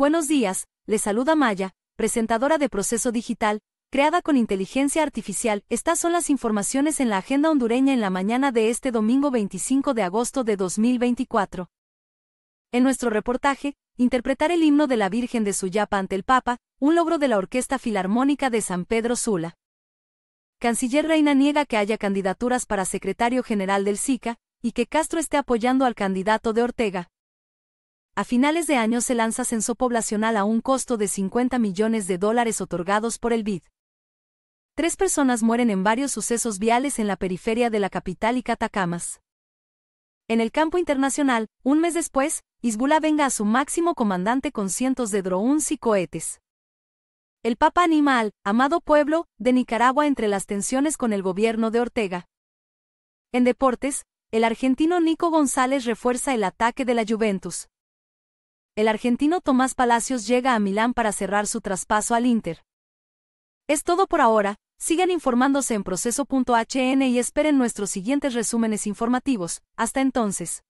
Buenos días, les saluda Maya, presentadora de Proceso Digital, creada con inteligencia artificial. Estas son las informaciones en la agenda hondureña en la mañana de este domingo 25 de agosto de 2024. En nuestro reportaje, interpretar el himno de la Virgen de Suyapa ante el Papa, un logro de la Orquesta Filarmónica de San Pedro Sula. Canciller Reina niega que haya candidaturas para secretario general del SICA, y que Castro esté apoyando al candidato de Ortega. A finales de año se lanza censo poblacional a un costo de 50 millones de dólares otorgados por el BID. Tres personas mueren en varios sucesos viales en la periferia de la capital y Catacamas. En el campo internacional, un mes después, Isbula venga a su máximo comandante con cientos de drones y cohetes. El Papa animal, amado pueblo de Nicaragua entre las tensiones con el gobierno de Ortega. En deportes, el argentino Nico González refuerza el ataque de la Juventus el argentino Tomás Palacios llega a Milán para cerrar su traspaso al Inter. Es todo por ahora, sigan informándose en proceso.hn y esperen nuestros siguientes resúmenes informativos. Hasta entonces.